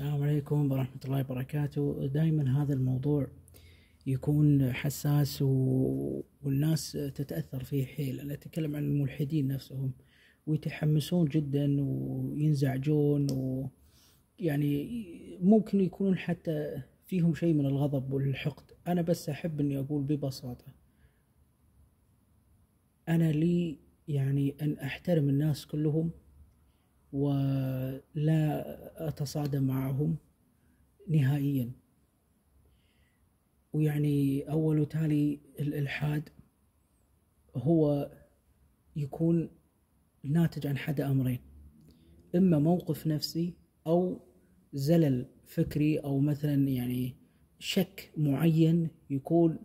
السلام عليكم ورحمة الله وبركاته دائما هذا الموضوع يكون حساس و... والناس تتأثر فيه حيل أنا أتكلم عن الملحدين نفسهم ويتحمسون جدا وينزعجون و... يعني ممكن يكونون حتى فيهم شيء من الغضب والحقد أنا بس أحب أني أقول ببساطة أنا لي يعني أن أحترم الناس كلهم ولا أتصادم معهم نهائيا ويعني أول وتالي الإلحاد هو يكون ناتج عن حد أمرين إما موقف نفسي أو زلل فكري أو مثلا يعني شك معين يكون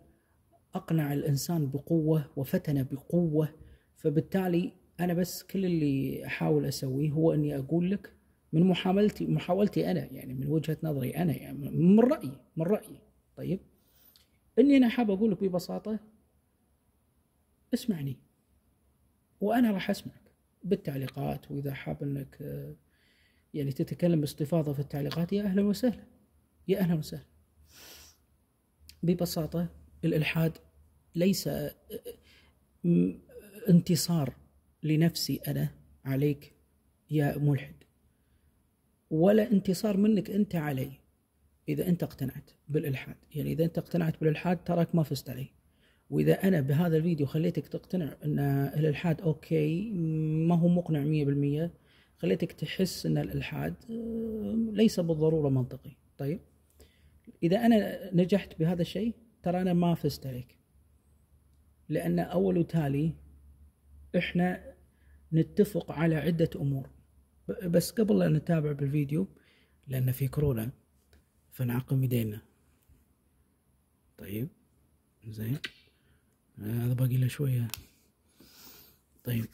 أقنع الإنسان بقوة وفتن بقوة فبالتالي انا بس كل اللي احاول اسويه هو اني اقول لك من محاولتي محاولتي انا يعني من وجهه نظري انا يعني من رايي من رايي طيب اني انا حاب اقول لك ببساطه اسمعني وانا راح اسمعك بالتعليقات واذا حاب انك يعني تتكلم باستفاضه في التعليقات يا اهلا وسهلا يا اهلا وسهلا ببساطه الالحاد ليس انتصار لنفسي أنا عليك يا ملحد ولا انتصار منك أنت علي إذا أنت اقتنعت بالإلحاد يعني إذا أنت اقتنعت بالإلحاد تراك ما فزت علي وإذا أنا بهذا الفيديو خليتك تقتنع أن الإلحاد أوكي ما هو مقنع مية بالمية خليتك تحس أن الإلحاد آه، ليس بالضرورة منطقي طيب إذا أنا نجحت بهذا الشيء ترى أنا ما فزت عليك لأن أول وتالي إحنا نتفق على عدة أمور بس قبل أن نتابع بالفيديو لأن في كورونا فنعقم يدينا طيب زين هذا آه باقي له شوية طيب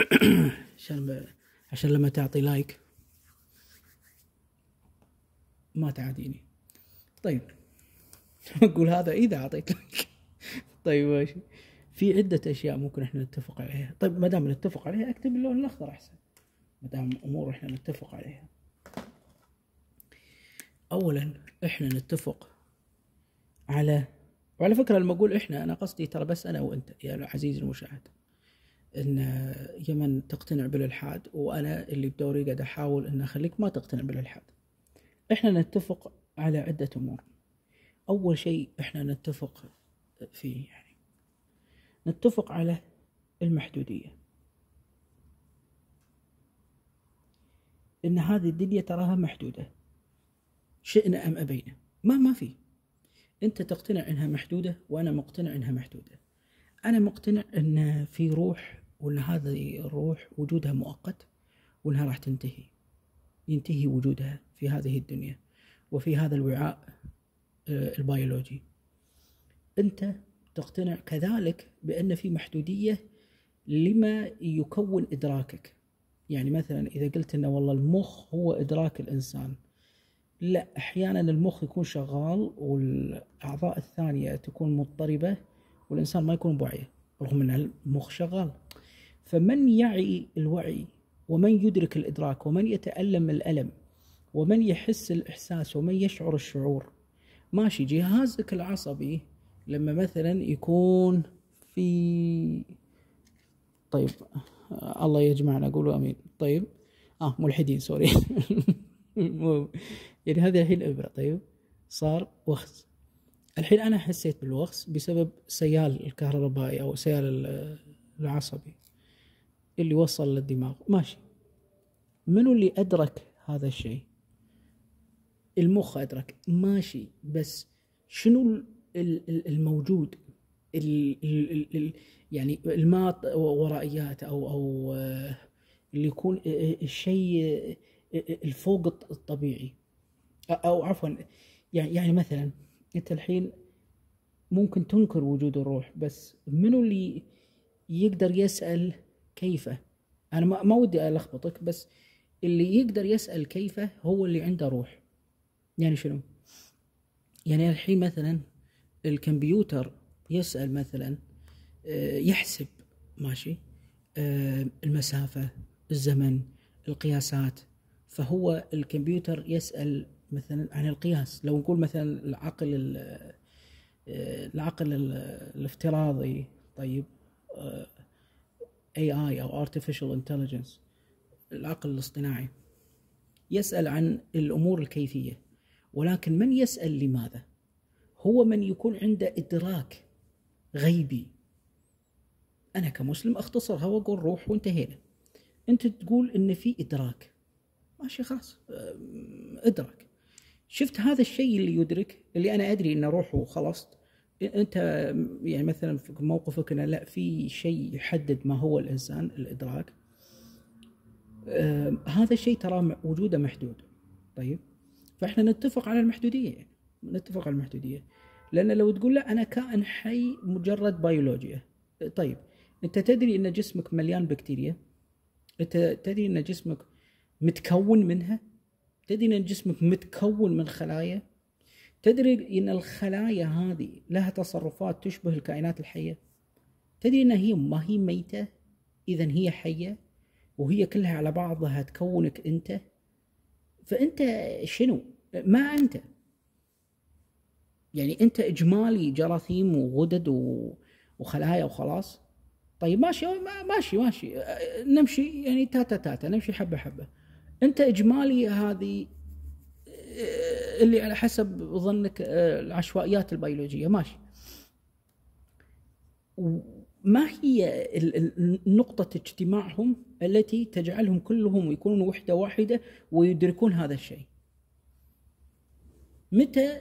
عشان ب... عشان لما تعطي لايك ما تعاديني طيب اقول هذا اذا اعطيت لايك طيب ماشي في عدة أشياء ممكن إحنا نتفق عليها طيب ما دام نتفق عليها أكتب اللون الأخضر أحسن ما دام أمور إحنا نتفق عليها أولا إحنا نتفق على وعلى فكرة لما أقول إحنا أنا قصدي ترى بس أنا وأنت يا عزيزي المشاهد ان يمن تقتنع بالالحاد وانا اللي بدوري قاعد احاول ان اخليك ما تقتنع بالالحاد احنا نتفق على عده امور اول شيء احنا نتفق فيه نتفق على المحدودية إن هذه الدنيا تراها محدودة شئنا أم أبينا ما ما في أنت تقتنع إنها محدودة وأنا مقتنع إنها محدودة أنا مقتنع إن في روح وإن هذه الروح وجودها مؤقت وإنها راح تنتهي ينتهي وجودها في هذه الدنيا وفي هذا الوعاء آه، البيولوجي أنت تقتنع كذلك بأن في محدودية لما يكون إدراكك يعني مثلا إذا قلت أنه والله المخ هو إدراك الإنسان لا أحيانا المخ يكون شغال والأعضاء الثانية تكون مضطربة والإنسان ما يكون بوعيه رغم أن المخ شغال فمن يعي الوعي ومن يدرك الإدراك ومن يتألم الألم ومن يحس الإحساس ومن يشعر الشعور ماشي جهازك العصبي لما مثلا يكون في طيب الله يجمعنا قولوا امين طيب اه ملحدين سوري يعني هذه الحين الابره طيب صار وخز الحين انا حسيت بالوخز بسبب سيال الكهربائي او سيال العصبي اللي وصل للدماغ ماشي منو اللي ادرك هذا الشيء المخ ادرك ماشي بس شنو الموجود يعني ما ورائيات او او آه، اللي يكون آه، آه، الشيء الفوق الطبيعي او عفوا يعني يعني مثلا انت الحين ممكن تنكر وجود الروح بس منو اللي يقدر يسال كيف انا ما ودي الخبطك بس اللي يقدر يسال كيف هو اللي عنده روح يعني شنو يعني الحين مثلا الكمبيوتر يسال مثلا آه، يحسب ماشي آه، المسافه الزمن القياسات فهو الكمبيوتر يسال مثلا عن القياس لو نقول مثلا العقل آه، العقل الافتراضي طيب اي اي او artificial intelligence العقل الاصطناعي يسال عن الامور الكيفيه ولكن من يسال لماذا هو من يكون عنده إدراك غيبي أنا كمسلم أختصرها وأقول روح وانتهينا أنت تقول إن في إدراك ماشي خلاص إدراك شفت هذا الشيء اللي يدرك اللي أنا أدري إنه روح وخلصت أنت يعني مثلا في موقفك إنه لا في شيء يحدد ما هو الإنسان الإدراك هذا الشيء ترى وجوده محدود طيب فإحنا نتفق على المحدودية يعني. نتفق على المحدوديه لان لو تقول لا انا كائن حي مجرد بيولوجيا طيب انت تدري ان جسمك مليان بكتيريا انت تدري ان جسمك متكون منها تدري ان جسمك متكون من خلايا تدري ان الخلايا هذه لها تصرفات تشبه الكائنات الحيه تدري ان هي ما هي ميته اذا هي حيه وهي كلها على بعضها تكونك انت فانت شنو ما انت يعني انت اجمالي جراثيم وغدد وخلايا وخلاص طيب ماشي ماشي ماشي نمشي يعني تاتا تاتا نمشي حبه حبه انت اجمالي هذه آه، اللي على حسب ظنك آه، العشوائيات البيولوجيه ماشي ما هي نقطة اجتماعهم التي تجعلهم كلهم يكونون وحدة واحدة ويدركون هذا الشيء متى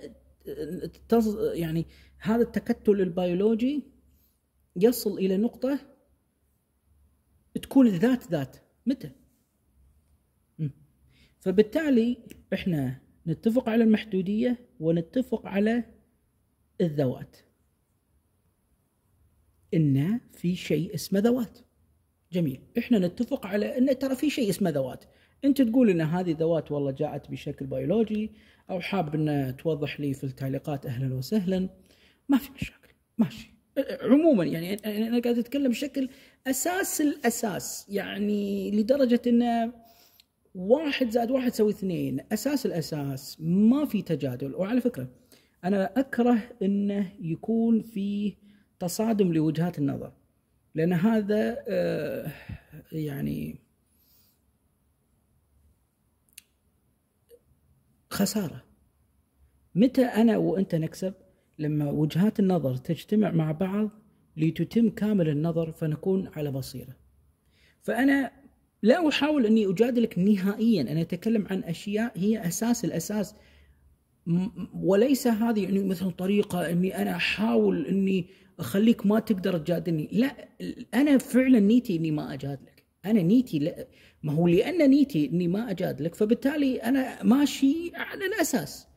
يعني هذا التكتل البيولوجي يصل الى نقطه تكون الذات ذات متى؟ فبالتالي احنا نتفق على المحدوديه ونتفق على الذوات ان في شيء اسمه ذوات جميل احنا نتفق على ان ترى في شيء اسمه ذوات انت تقول ان هذه ذوات والله جاءت بشكل بيولوجي او حاب ان توضح لي في التعليقات اهلا وسهلا ما في مشاكل ماشي عموما يعني انا قاعد اتكلم بشكل اساس الاساس يعني لدرجه انه واحد زائد واحد يساوي اثنين اساس الاساس ما في تجادل وعلى فكره انا اكره انه يكون في تصادم لوجهات النظر لان هذا آه، يعني خساره متى انا وانت نكسب لما وجهات النظر تجتمع مع بعض لتتم كامل النظر فنكون على بصيره فانا لا احاول اني اجادلك نهائيا انا اتكلم عن اشياء هي اساس الاساس وليس هذه يعني مثل طريقه اني انا احاول اني اخليك ما تقدر تجادلني لا انا فعلا نيتي اني ما اجادلك انا نيتي ل... ما هو لان نيتي اني ما اجادلك فبالتالي انا ماشي على الاساس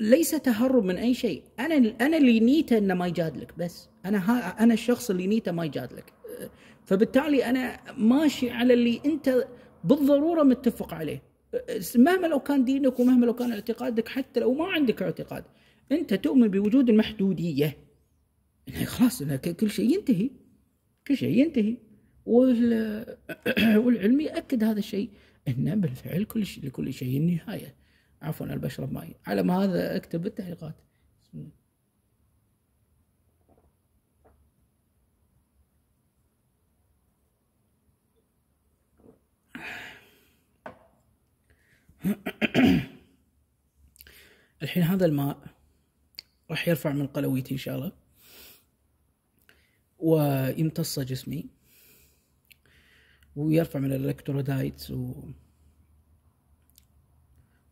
ليس تهرب من اي شيء انا انا اللي نيته انه ما يجادلك بس انا ها انا الشخص اللي نيته ما يجادلك فبالتالي انا ماشي على اللي انت بالضروره متفق عليه مهما لو كان دينك ومهما لو كان اعتقادك حتى لو ما عندك اعتقاد انت تؤمن بوجود المحدوديه خلاص كل شيء ينتهي كل شيء ينتهي والعلمي أكد هذا الشيء أن بالفعل كل شيء لكل شيء نهاية عفوا أنا بشرب ماي على ما هذا اكتب التعليقات الحين هذا الماء راح يرفع من قلويتي ان شاء الله ويمتص جسمي ويرفع من الالكترودايتس و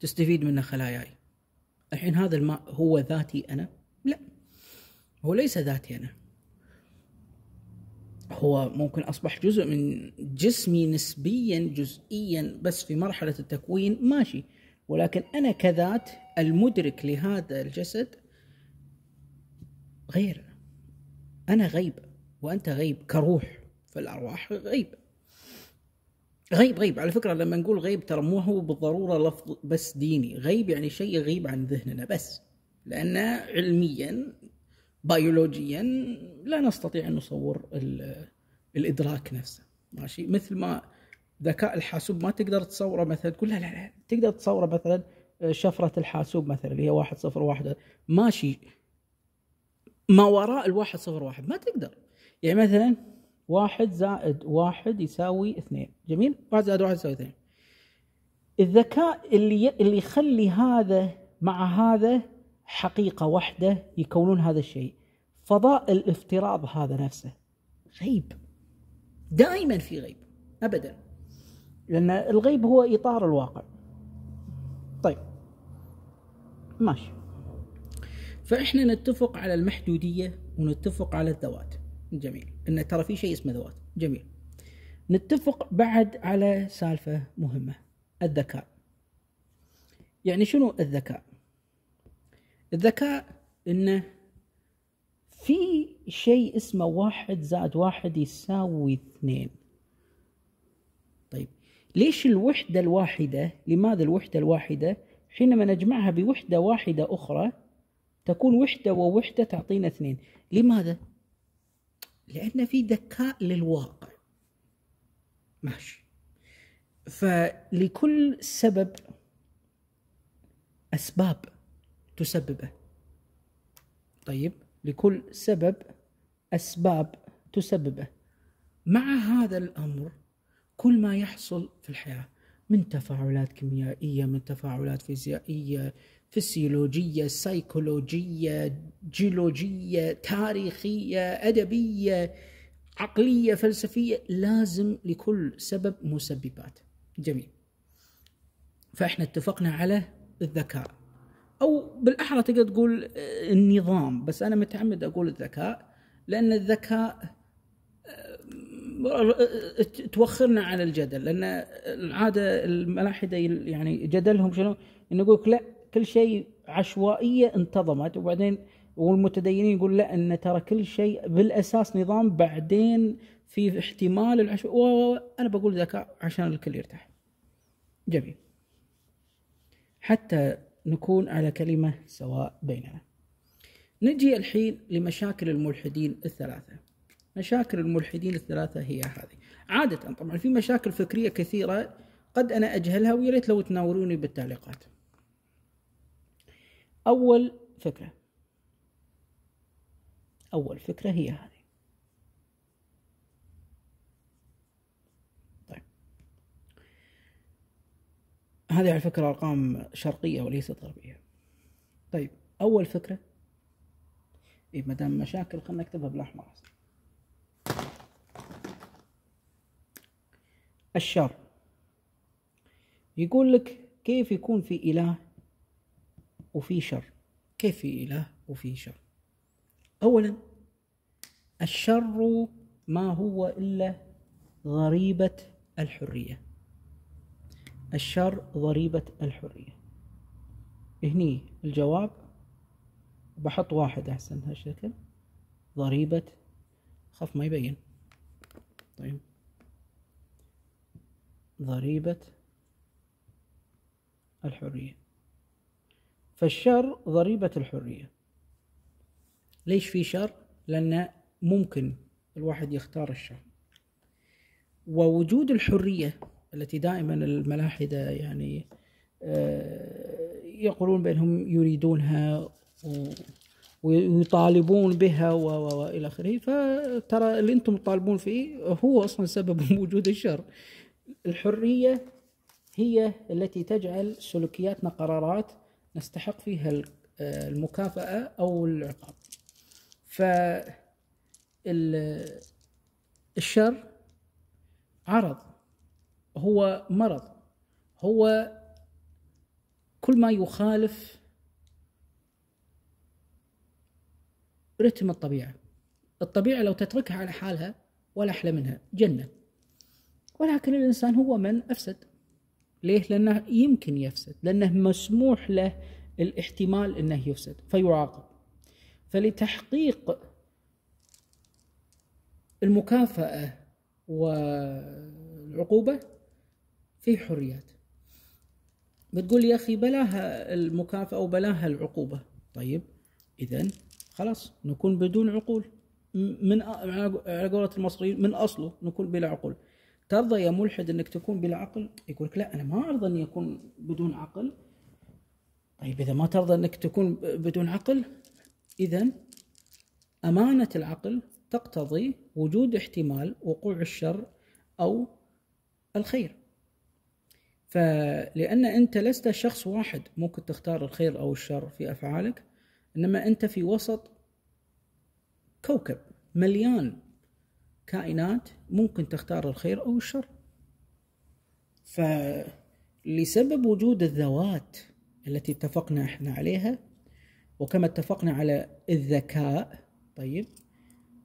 تستفيد منه خلاياي الحين هذا الماء هو ذاتي انا لا هو ليس ذاتي انا هو ممكن اصبح جزء من جسمي نسبيا جزئيا بس في مرحله التكوين ماشي ولكن انا كذات المدرك لهذا الجسد غير انا غيب وانت غيب كروح فالارواح غيب غيب غيب على فكره لما نقول غيب ترى مو هو بالضروره لفظ بس ديني غيب يعني شيء يغيب عن ذهننا بس لان علميا بيولوجيا لا نستطيع ان نصور الادراك نفسه ماشي مثل ما ذكاء الحاسوب ما تقدر تصوره مثلا تقول لا لا لا تقدر تصوره مثلا آه، شفرة الحاسوب مثلا اللي هي واحد صفر واحد ماشي ما وراء الواحد صفر واحد ما تقدر يعني مثلا واحد زائد واحد يساوي اثنين جميل واحد زائد واحد يساوي اثنين الذكاء اللي اللي يخلي هذا مع هذا حقيقة واحدة يكونون هذا الشيء فضاء الافتراض هذا نفسه غيب دائما في غيب أبدا لأن الغيب هو إطار الواقع طيب ماشي فإحنا نتفق على المحدودية ونتفق على الذوات جميل ان ترى في شيء اسمه ذوات جميل نتفق بعد على سالفه مهمه الذكاء يعني شنو الذكاء الذكاء انه في شيء اسمه واحد زائد واحد يساوي اثنين طيب ليش الوحدة الواحدة لماذا الوحدة الواحدة حينما نجمعها بوحدة واحدة أخرى تكون وحدة ووحدة تعطينا اثنين لماذا لأن في ذكاء للواقع ماشي فلكل سبب أسباب تسببه طيب لكل سبب أسباب تسببه مع هذا الأمر كل ما يحصل في الحياة من تفاعلات كيميائية من تفاعلات فيزيائية فسيولوجية سيكولوجية جيولوجية تاريخية أدبية عقلية فلسفية لازم لكل سبب مسببات جميل فإحنا اتفقنا على الذكاء أو بالأحرى تقدر تقول آه، النظام بس أنا متعمد أقول الذكاء لأن الذكاء آه، آه، توخرنا على الجدل لأن العادة الملاحدة يعني جدلهم شنو؟ إن يقول لك لا كل شيء عشوائيه انتظمت وبعدين والمتدينين يقول لا ان ترى كل شيء بالاساس نظام بعدين في احتمال العشوائيه انا بقول ذكاء عشان الكل يرتاح. جميل. حتى نكون على كلمه سواء بيننا. نجي الحين لمشاكل الملحدين الثلاثه. مشاكل الملحدين الثلاثه هي هذه. عاده طبعا في مشاكل فكريه كثيره قد انا اجهلها ويا ريت لو تناولوني بالتعليقات. أول فكرة أول فكرة هي هذه طيب هذه على فكرة أرقام شرقية وليست غربية طيب أول فكرة إيه ما دام مشاكل خلينا نكتبها بالأحمر الشر يقول لك كيف يكون في إله وفي شر كيف في إله وفي شر أولا الشر ما هو إلا ضريبة الحرية الشر ضريبة الحرية هني الجواب بحط واحد أحسن هالشكل ضريبة خف ما يبين طيب ضريبة الحرية فالشر ضريبة الحرية ليش في شر؟ لأن ممكن الواحد يختار الشر ووجود الحرية التي دائما الملاحدة يعني آه، يقولون بأنهم يريدونها ويطالبون بها وإلى آخره فترى اللي أنتم تطالبون فيه هو أصلا سبب وجود الشر الحرية هي التي تجعل سلوكياتنا قرارات نستحق فيها آه، المكافأة أو العقاب فالشر عرض هو مرض هو كل ما يخالف رتم الطبيعة الطبيعة لو تتركها على حالها ولا أحلى منها جنة ولكن الإنسان هو من أفسد ليه؟ لأنه يمكن يفسد لأنه مسموح له الاحتمال أنه يفسد فيعاقب فلتحقيق المكافأة والعقوبة في حريات بتقول يا أخي بلاها المكافأة وبلاها العقوبة طيب إذا خلاص نكون بدون عقول من على قولة المصريين من أصله نكون بلا عقول ترضى يا ملحد انك تكون بلا عقل؟ يقول لك لا انا ما ارضى اني اكون بدون عقل. طيب اذا ما ترضى انك تكون بدون عقل اذا امانه العقل تقتضي وجود احتمال وقوع الشر او الخير. فلان انت لست شخص واحد ممكن تختار الخير او الشر في افعالك انما انت في وسط كوكب مليان كائنات ممكن تختار الخير أو الشر فلسبب وجود الذوات التي اتفقنا احنا عليها وكما اتفقنا على الذكاء طيب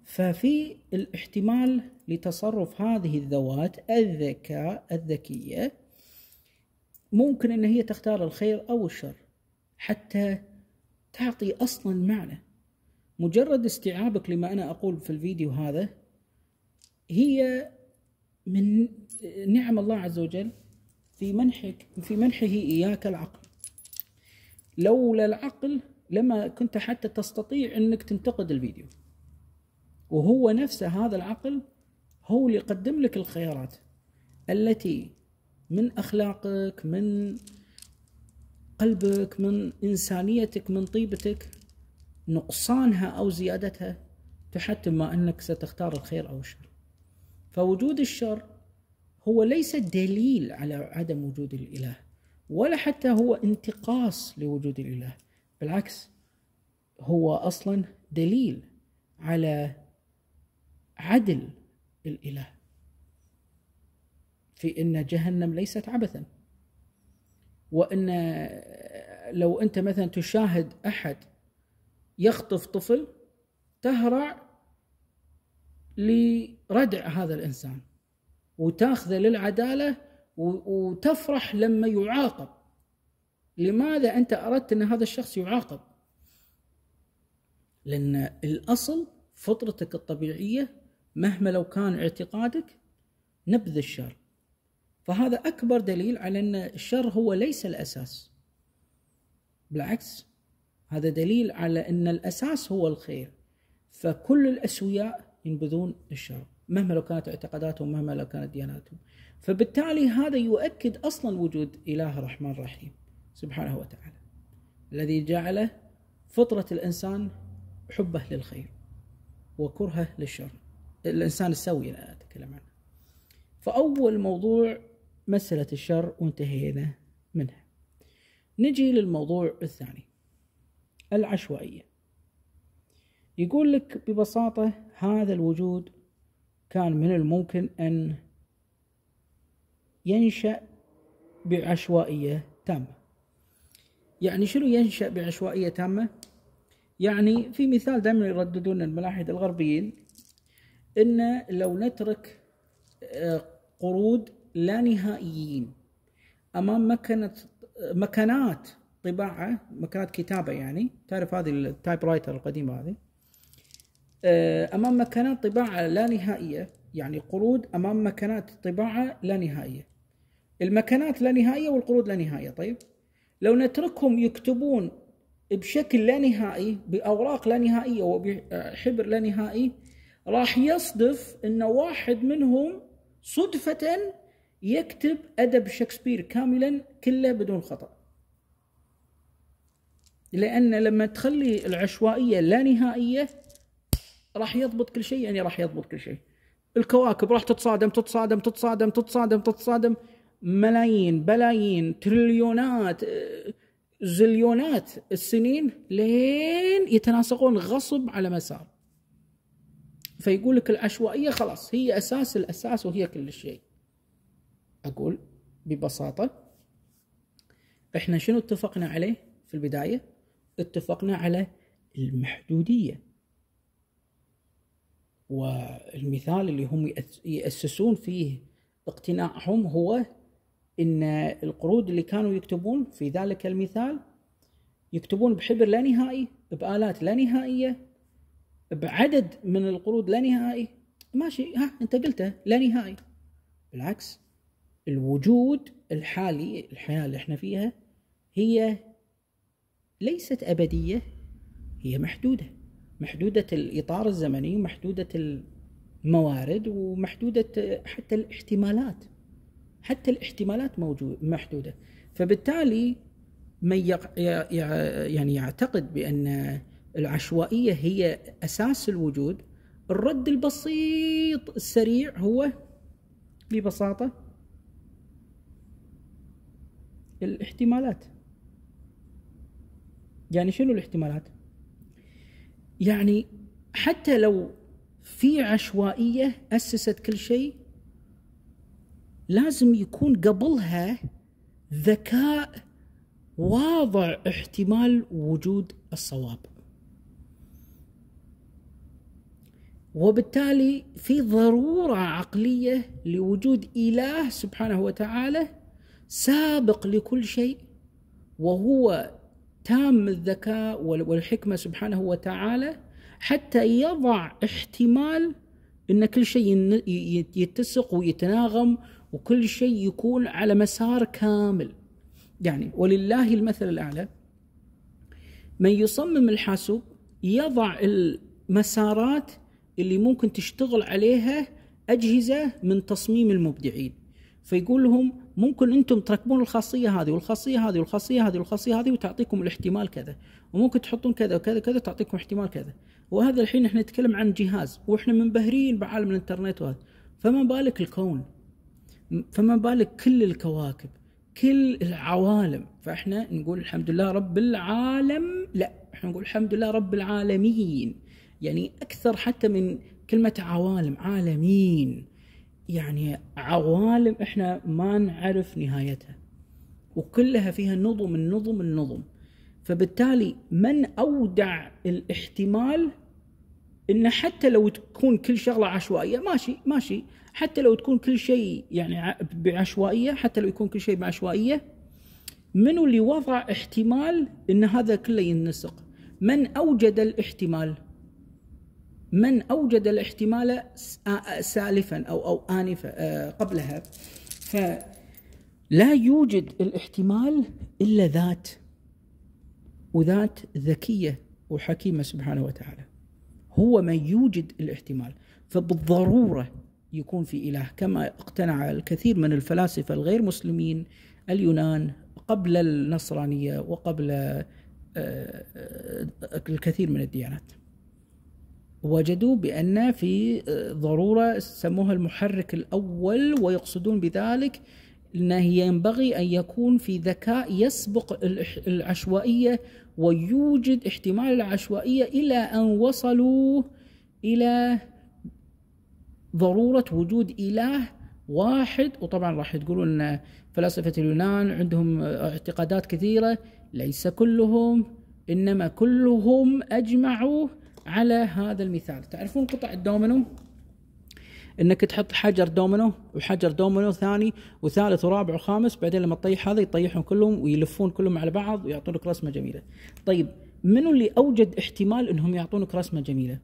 ففي الاحتمال لتصرف هذه الذوات الذكاء الذكية ممكن أن هي تختار الخير أو الشر حتى تعطي أصلا معنى مجرد استيعابك لما أنا أقول في الفيديو هذا هي من نعم الله عز وجل في منحك في منحه اياك العقل لولا العقل لما كنت حتى تستطيع انك تنتقد الفيديو وهو نفسه هذا العقل هو اللي يقدم لك الخيارات التي من اخلاقك من قلبك من انسانيتك من طيبتك نقصانها او زيادتها تحتم ما انك ستختار الخير او الشر فوجود الشر هو ليس دليل على عدم وجود الاله ولا حتى هو انتقاص لوجود الاله بالعكس هو اصلا دليل على عدل الاله في ان جهنم ليست عبثا وان لو انت مثلا تشاهد احد يخطف طفل تهرع لردع هذا الانسان وتاخذه للعداله وتفرح لما يعاقب لماذا انت اردت ان هذا الشخص يعاقب لان الاصل فطرتك الطبيعيه مهما لو كان اعتقادك نبذ الشر فهذا اكبر دليل على ان الشر هو ليس الاساس بالعكس هذا دليل على ان الاساس هو الخير فكل الاسوياء ينبذون الشر مهما لو كانت اعتقاداتهم مهما لو كانت دياناتهم فبالتالي هذا يؤكد أصلا وجود إله الرحمن الرحيم سبحانه وتعالى الذي جعل فطرة الإنسان حبه للخير وكرهه للشر الإنسان السوي أنا أتكلم عنه فأول موضوع مسألة الشر وانتهينا منها نجي للموضوع الثاني العشوائية يقول لك ببساطة هذا الوجود كان من الممكن أن ينشأ بعشوائية تامة يعني شنو ينشأ بعشوائية تامة؟ يعني في مثال دائما يرددون الملاحد الغربيين أن لو نترك آه، قرود لا نهائيين أمام مكنة مكنات طباعة مكنات كتابة يعني تعرف هذه التايب رايتر القديمة هذه آه، امام مكنات طباعه لا نهائيه يعني قرود امام مكنات طباعه لا نهائيه المكنات لا نهائيه والقرود لا نهائيه طيب لو نتركهم يكتبون بشكل لا نهائي باوراق لا نهائيه وبحبر لا نهائي راح يصدف ان واحد منهم صدفه يكتب ادب شكسبير كاملا كله بدون خطا لان لما تخلي العشوائيه لا نهائيه راح يضبط كل شيء يعني راح يضبط كل شيء الكواكب راح تتصادم تتصادم تتصادم تتصادم تتصادم ملايين بلايين تريليونات آه، زليونات السنين لين يتناسقون غصب على مسار فيقول لك العشوائيه خلاص هي اساس الاساس وهي كل شيء اقول ببساطه احنا شنو اتفقنا عليه في البدايه اتفقنا على المحدوديه والمثال اللي هم يأسسون فيه اقتناعهم هو ان القرود اللي كانوا يكتبون في ذلك المثال يكتبون بحبر لا نهائي بآلات لا نهائية بعدد من القرود لا نهائي ماشي ها انت قلته لا نهائي بالعكس الوجود الحالي الحياة اللي احنا فيها هي ليست أبدية هي محدودة محدودة الإطار الزمني ومحدودة الموارد ومحدودة حتى الاحتمالات حتى الاحتمالات موجود محدودة فبالتالي من يعني يعتقد بأن العشوائية هي أساس الوجود الرد البسيط السريع هو ببساطة الاحتمالات يعني شنو الاحتمالات؟ يعني حتى لو في عشوائيه اسست كل شيء لازم يكون قبلها ذكاء واضع احتمال وجود الصواب وبالتالي في ضروره عقليه لوجود اله سبحانه وتعالى سابق لكل شيء وهو تام الذكاء والحكمة سبحانه وتعالى حتى يضع احتمال ان كل شيء يتسق ويتناغم وكل شيء يكون على مسار كامل يعني ولله المثل الاعلى من يصمم الحاسوب يضع المسارات اللي ممكن تشتغل عليها اجهزه من تصميم المبدعين فيقول لهم ممكن انتم تركبون الخاصيه هذه والخاصيه هذه والخاصيه هذه والخاصيه هذه وتعطيكم الاحتمال كذا وممكن تحطون كذا وكذا كذا تعطيكم احتمال كذا وهذا الحين احنا نتكلم عن جهاز واحنا منبهرين بعالم الانترنت وهذا فما بالك الكون فما بالك كل الكواكب كل العوالم فاحنا نقول الحمد لله رب العالم لا احنا نقول الحمد لله رب العالمين يعني اكثر حتى من كلمه عوالم عالمين يعني عوالم احنا ما نعرف نهايتها وكلها فيها نظم النظم النظم فبالتالي من اودع الاحتمال ان حتى لو تكون كل شغله عشوائيه ماشي ماشي حتى لو تكون كل شيء يعني بعشوائيه حتى لو يكون كل شيء بعشوائيه منو اللي وضع احتمال ان هذا كله ينسق من اوجد الاحتمال من أوجد الاحتمال سالفا أو أو آنفا قبلها فلا يوجد الاحتمال إلا ذات وذات ذكية وحكيمة سبحانه وتعالى هو من يوجد الاحتمال فبالضرورة يكون في إله كما اقتنع الكثير من الفلاسفة الغير مسلمين اليونان قبل النصرانية وقبل الكثير من الديانات وجدوا بأن في آه، ضرورة سموها المحرك الأول ويقصدون بذلك أنه ينبغي أن يكون في ذكاء يسبق العشوائية ويوجد احتمال العشوائية إلى أن وصلوا إلى ضرورة وجود إله واحد وطبعا راح تقولون أن فلاسفة اليونان عندهم آه، اعتقادات كثيرة ليس كلهم إنما كلهم أجمعوا على هذا المثال تعرفون قطع الدومينو انك تحط حجر دومينو وحجر دومينو ثاني وثالث ورابع وخامس بعدين لما تطيح هذا يطيحهم كلهم ويلفون كلهم على بعض ويعطونك رسمه جميله طيب منو اللي اوجد احتمال انهم يعطونك رسمه جميله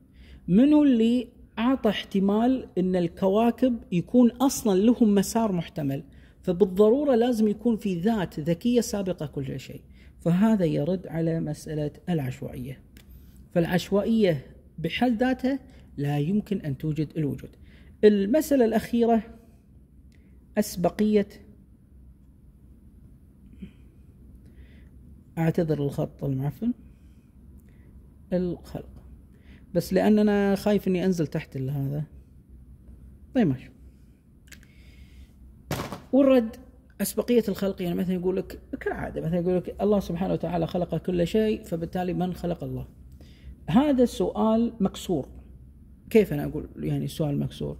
منو اللي اعطى احتمال ان الكواكب يكون اصلا لهم مسار محتمل فبالضروره لازم يكون في ذات ذكيه سابقه كل شيء فهذا يرد على مساله العشوائيه فالعشوائية بحد ذاتها لا يمكن أن توجد الوجود المسألة الأخيرة أسبقية أعتذر الخط المعفن الخلق بس لأننا خايف أني أنزل تحت هذا طيب ماشي والرد أسبقية الخلق يعني مثلا يقول لك كالعادة مثلا يقول لك الله سبحانه وتعالى خلق كل شيء فبالتالي من خلق الله هذا السؤال مكسور كيف انا اقول يعني السؤال مكسور؟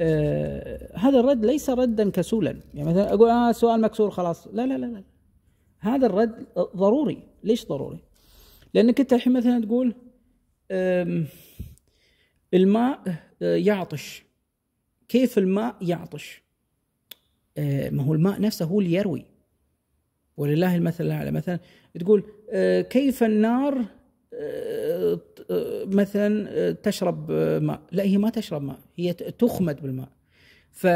آه هذا الرد ليس ردا كسولا يعني مثلا اقول اه السؤال مكسور خلاص لا لا لا لا هذا الرد ضروري ليش ضروري؟ لانك انت الحين مثلا تقول الماء آه، يعطش كيف الماء يعطش؟ آه، ما هو الماء نفسه هو اللي يروي ولله المثل الاعلى مثلا تقول آه، كيف النار مثلا تشرب ماء لا هي ما تشرب ماء هي تخمد بالماء ف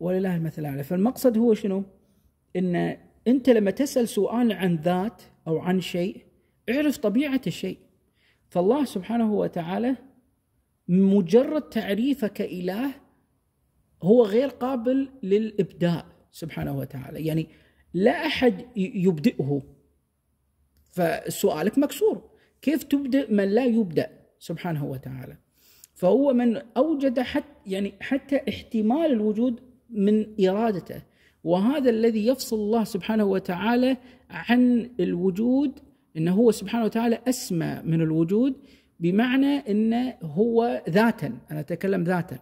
ولله المثل الاعلى فالمقصد هو شنو ان انت لما تسال سؤال عن ذات او عن شيء اعرف طبيعه الشيء فالله سبحانه وتعالى مجرد تعريفه كاله هو غير قابل للابداع سبحانه وتعالى يعني لا احد يبدئه فسؤالك مكسور كيف تبدأ من لا يبدأ سبحانه وتعالى فهو من أوجد حتى يعني حتى احتمال الوجود من إرادته وهذا الذي يفصل الله سبحانه وتعالى عن الوجود أنه هو سبحانه وتعالى أسمى من الوجود بمعنى أنه هو ذاتا أنا أتكلم ذاتا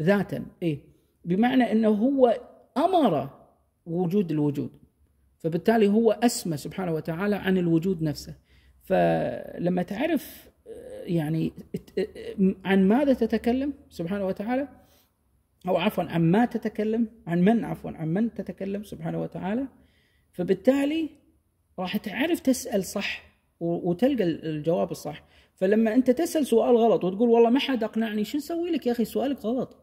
ذاتا إيه بمعنى أنه هو أمر وجود الوجود فبالتالي هو أسمى سبحانه وتعالى عن الوجود نفسه فلما تعرف آه، يعني آه، آه، عن ماذا تتكلم سبحانه وتعالى أو عفوا عن ما تتكلم عن من عفوا عن من تتكلم سبحانه وتعالى فبالتالي راح تعرف تسأل صح وتلقى الجواب الصح فلما أنت تسأل سؤال غلط وتقول والله ما حد أقنعني شو نسوي لك يا أخي سؤالك غلط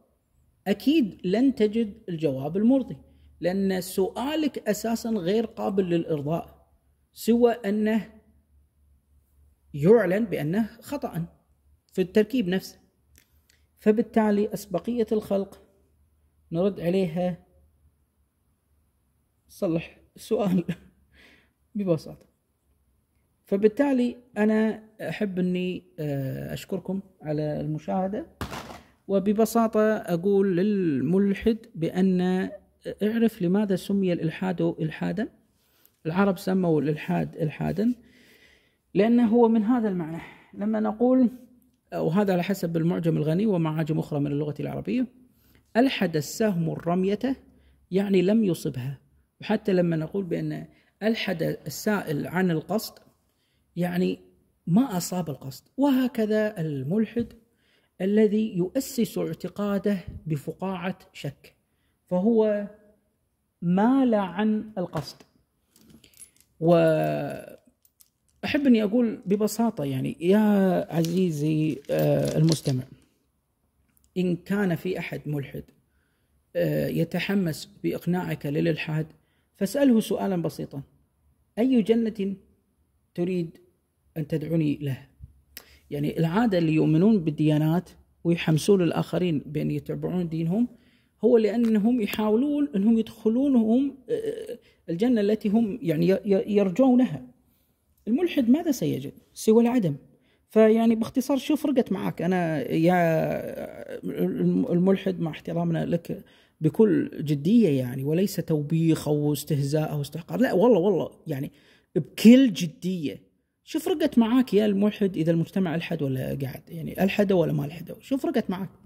أكيد لن تجد الجواب المرضي لأن سؤالك أساسا غير قابل للإرضاء سوى أنه يعلن بأنه خطأ في التركيب نفسه فبالتالي أسبقية الخلق نرد عليها صلح السؤال ببساطة فبالتالي أنا أحب أني آه، أشكركم على المشاهدة وببساطة أقول للملحد بأن آه، اعرف لماذا سمي الإلحاد إلحادا العرب سموا الإلحاد إلحادا لأنه هو من هذا المعنى لما نقول وهذا على حسب المعجم الغني ومعاجم أخرى من اللغة العربية ألحد السهم الرمية يعني لم يصبها وحتى لما نقول بأن ألحد السائل عن القصد يعني ما أصاب القصد وهكذا الملحد الذي يؤسس اعتقاده بفقاعة شك فهو مال عن القصد و احب اني اقول ببساطه يعني يا عزيزي آه، المستمع ان كان في احد ملحد آه، يتحمس باقناعك للالحاد فاساله سؤالا بسيطا اي جنه تريد ان تدعوني له يعني العاده اللي يؤمنون بالديانات ويحمسون الاخرين بان يتبعون دينهم هو لانهم يحاولون انهم يدخلونهم آه، الجنه التي هم يعني يرجونها الملحد ماذا سيجد سوى العدم فيعني باختصار شو فرقت معك انا يا الملحد مع احترامنا لك بكل جديه يعني وليس توبيخ او استهزاء او استحقار لا والله والله يعني بكل جديه شو فرقت معاك يا الملحد اذا المجتمع الحد ولا قاعد يعني الحد ولا ما الحد شو فرقت معاك